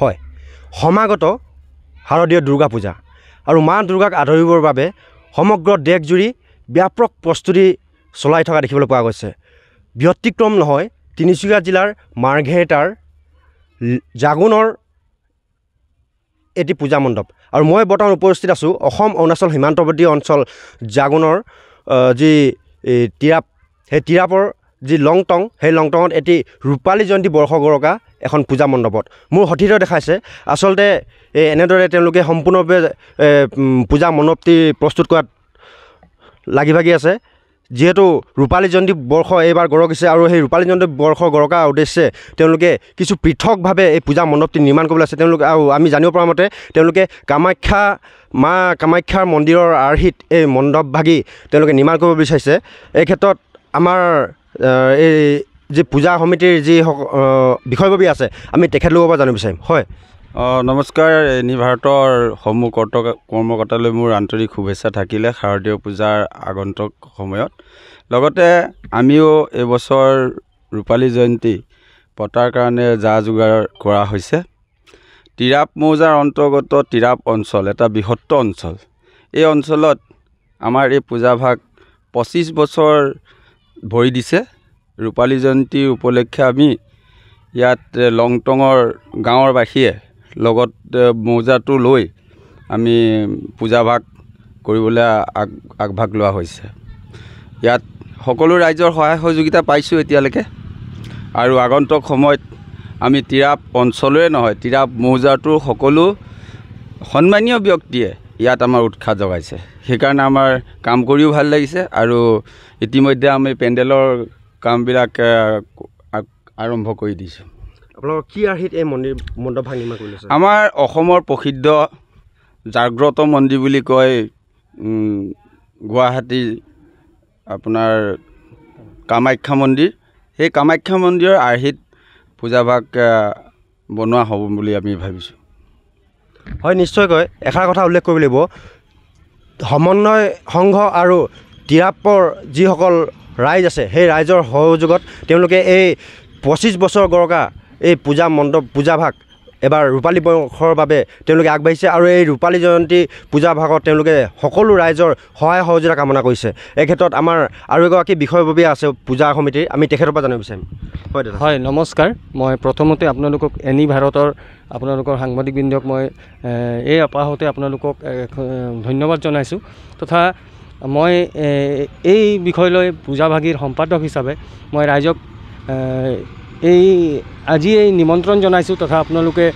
হয় সমাগত শাৰদীয় দুৰ্গা পূজা আৰু মা দুৰ্গাক আদৰিবৰ বাবে সমগ্ৰ দেশজুৰি ব্যাপক প্ৰস্তুতি চলাই থকা দেখিবলৈ পোৱা গৈছে ব্যতিক্ৰম নহয় তিনিচুকীয়া জিলাৰ মাৰ্ঘেৰেটাৰ জাগোনৰ এটি পূজা মণ্ডপ আৰু মই বৰ্তমান উপস্থিত আছোঁ অসম অৰুণাচল সীমান্তৱৰ্তী অঞ্চল জাগোনৰ যি টিৰাপ সেই তিৰাপৰ যি লংটং সেই লংটঙত এটি ৰূপালী জয়ন্তী বৰ্ষ এখন পূজা মণ্ডপত মোৰ সঠিত দেখাইছে আচলতে এনেদৰে তেওঁলোকে সম্পূৰ্ণৰূপে পূজা মণ্ডপটি প্ৰস্তুত কৰাত লাগি ভাগি আছে যিহেতু ৰূপালী জয়ন্তী বৰ্ষ এইবাৰ গৰকিছে আৰু সেই ৰূপালী জয়ন্তী বৰ্ষ গৰকাৰ উদ্দেশ্যে তেওঁলোকে কিছু পৃথকভাৱে এই পূজা মণ্ডপটি নিৰ্মাণ কৰিবলৈ আছে তেওঁলোকে আৰু আমি জানিব পৰা মতে তেওঁলোকে কামাখ্যা মা কামাখ্যাৰ মন্দিৰৰ আৰ্হিত এই মণ্ডপভাগি তেওঁলোকে নিৰ্মাণ কৰিব বিচাৰিছে এই ক্ষেত্ৰত আমাৰ এই যি পূজা সমিতিৰ যি বিষয়ববী আছে আমি তেখেতলোকৰ পৰা জানিব বিচাৰিম হয় অঁ নমস্কাৰ এনি ভাৰতৰ সমূহ কৰ্ত কৰ্মকৰ্তালৈ মোৰ আন্তৰিক শুভেচ্ছা থাকিলে শাৰদীয় পূজাৰ আগন্তুক সময়ত লগতে আমিও এইবছৰ ৰূপালী জয়ন্তী পতাৰ কাৰণে যা যোগাৰ কৰা হৈছে তিৰাপ মৌজাৰ অন্তৰ্গত তিৰাপ অঞ্চল এটা বৃহত্ত অঞ্চল এই অঞ্চলত আমাৰ এই পূজাভাগ পঁচিছ বছৰ ভৰি দিছে ৰূপালী জয়ন্তী উপলক্ষে আমি ইয়াত লংটঙৰ গাঁৱৰ বাসীয়ে লগত মৌজাটো লৈ আমি পূজা ভাগ কৰিবলৈ আগ আগভাগ লোৱা হৈছে ইয়াত সকলো ৰাইজৰ সহায় সহযোগিতা পাইছোঁ এতিয়ালৈকে আৰু আগন্তুক সময়ত আমি তিৰাপ অঞ্চলৰে নহয় তিৰাপ মৌজাটোৰ সকলো সন্মানীয় ব্যক্তিয়ে ইয়াত আমাৰ উৎসাহ জগাইছে সেইকাৰণে আমাৰ কাম কৰিও ভাল লাগিছে আৰু ইতিমধ্যে আমি পেণ্ডেলৰ কামবিলাক আৰম্ভ কৰি দিছে আপোনালোকৰ কি আৰ্হিত এই মন্দিৰ মণ্ডপ ভাঙি আমাৰ অসমৰ প্ৰসিদ্ধ জাগ্ৰত মন্দিৰ বুলি কয় গুৱাহাটীৰ আপোনাৰ কামাখ্যা মন্দিৰ সেই কামাখ্যা মন্দিৰৰ আৰ্হিত পূজাভাগ বনোৱা হ'ব বুলি আমি ভাবিছোঁ হয় নিশ্চয়কৈ এষাৰ কথা উল্লেখ কৰিব লাগিব সমন্বয় সংঘ আৰু তিৰাপৰ যিসকল ৰাইজ আছে সেই ৰাইজৰ সহযোগত তেওঁলোকে এই পঁচিছ বছৰ গৰকা এই পূজা মণ্ডপ পূজাভাগ এবাৰ ৰূপালী বংশৰ বাবে তেওঁলোকে আগবাঢ়িছে আৰু এই ৰূপালী জয়ন্তী পূজাভাগত তেওঁলোকে সকলো ৰাইজৰ সহায় সহযোগিতা কামনা কৰিছে এই ক্ষেত্ৰত আমাৰ আৰু এগৰাকী বিষয়ববীয়া আছে পূজা সমিতিৰ আমি তেখেতৰ পৰা জানিব বিচাৰিম হয় দাদা হয় নমস্কাৰ মই প্ৰথমতে আপোনালোকক এনি ভাৰতৰ আপোনালোকৰ সাংবাদিকবৃন্দক মই এই অপাহতে আপোনালোকক ধন্যবাদ জনাইছোঁ তথা মই এই বিষয়লৈ পূজা ভাগীৰ সম্পাদক হিচাপে মই ৰাইজক এই আজি এই নিমন্ত্ৰণ জনাইছোঁ তথা আপোনালোকে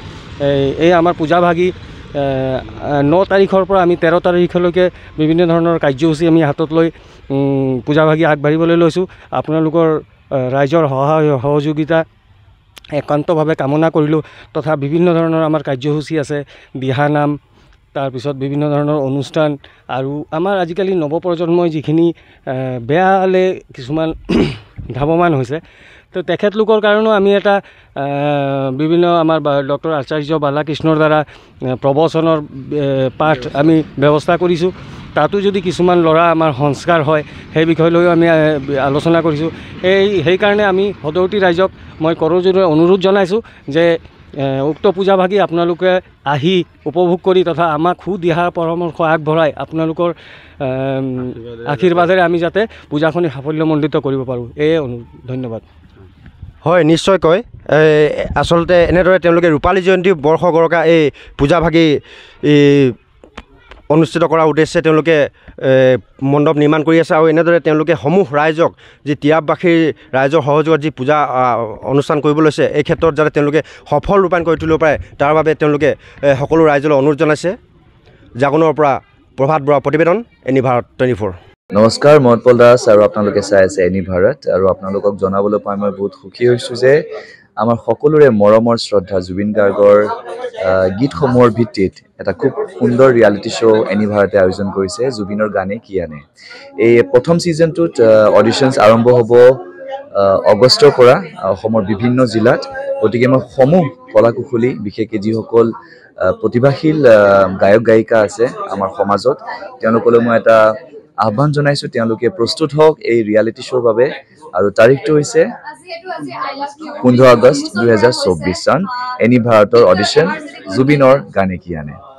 এই আমাৰ পূজা ভাগী ন তাৰিখৰ পৰা আমি তেৰ তাৰিখলৈকে বিভিন্ন ধৰণৰ কাৰ্যসূচী আমি হাতত লৈ পূজা ভাগী আগবাঢ়িবলৈ লৈছোঁ আপোনালোকৰ ৰাইজৰ সহায় সহযোগিতা একান্তভাৱে কামনা কৰিলোঁ তথা বিভিন্ন ধৰণৰ আমাৰ কাৰ্যসূচী আছে দিহানাম তাৰপিছত বিভিন্ন ধৰণৰ অনুষ্ঠান আৰু আমাৰ আজিকালি নৱপ্ৰজন্মই যিখিনি বেয়ালে কিছুমান ধাৱমান হৈছে তো তেখেতলোকৰ কাৰণেও আমি এটা বিভিন্ন আমাৰ ডক্টৰ আচাৰ্য বালাকৃষ্ণৰ দ্বাৰা প্ৰৱচনৰ পাঠ আমি ব্যৱস্থা কৰিছোঁ তাতো যদি কিছুমান ল'ৰা আমাৰ সংস্কাৰ হয় সেই বিষয় বিষয়লৈও আমি আলোচনা কৰিছোঁ সেই সেইকাৰণে আমি সদৌতি ৰাইজক মই কৰজোৰে অনুৰোধ জনাইছোঁ যে উক্ত পূজা ভাগী আপোনালোকে আহি উপভোগ কৰি তথা আমাক সু সুদিহাৰ পৰামৰ্শ আগবঢ়াই আপোনালোকৰ আশীৰ্বাদেৰে আমি যাতে পূজাখনি সাফল্যমণ্ডিত কৰিব পাৰোঁ এয়ে অনু ধন্যবাদ হয় নিশ্চয়কৈ আচলতে এনেদৰে তেওঁলোকে ৰূপালী জয়ন্তী বৰ্ষ গৰকা এই পূজাভাগী অনুষ্ঠিত কৰাৰ উদ্দেশ্যে তেওঁলোকে মণ্ডপ নিৰ্মাণ কৰি আছে আৰু এনেদৰে তেওঁলোকে সমূহ ৰাইজক যি তিয়াববাসীৰ ৰাইজৰ সহযোগত যি পূজা অনুষ্ঠান কৰিব লৈছে এই ক্ষেত্ৰত যাতে তেওঁলোকে সফল ৰূপায়ণ কৰি তুলিব পাৰে তাৰ বাবে তেওঁলোকে সকলো ৰাইজলৈ অনুৰোধ জনাইছে জাগনৰ পৰা প্ৰভাত বৰা প্ৰতিবেদন এনি ভাৰত টুৱেণ্টি ফ'ৰ নমস্কাৰ মই উৎপল দাস আৰু আপোনালোকে চাই আছে এনি ভাৰত আৰু আপোনালোকক জনাবলৈ পাই মই বহুত সুখী হৈছোঁ যে আমাৰ সকলোৰে মৰমৰ শ্ৰদ্ধা জুবিন গাৰ্গৰ গীতসমূহৰ ভিত্তিত এটা খুব সুন্দৰ ৰিয়েলিটি শ্ব' এনি ভাৰতে আয়োজন কৰিছে জুবিনৰ গানে কি আনে এই প্ৰথম ছিজনটোত অডিশ্যনছ আৰম্ভ হ'ব অগষ্টৰ পৰা অসমৰ বিভিন্ন জিলাত গতিকে মই সমূহ কলা কুশলী বিশেষকৈ যিসকল প্ৰতিভাশীল গায়ক গায়িকা আছে আমাৰ সমাজত তেওঁলোকলৈ মই এটা আহ্বান জনাইছো তেওঁলোকে প্ৰস্তুত হওক এই ৰিয়েলিটি শ্ব'ৰ বাবে আৰু তাৰিখটো হৈছে পোন্ধৰ আগষ্ট দুহেজাৰ হাজাৰ চন এনি ভাৰতৰ অডিশন জুবিনৰ গানে কি আনে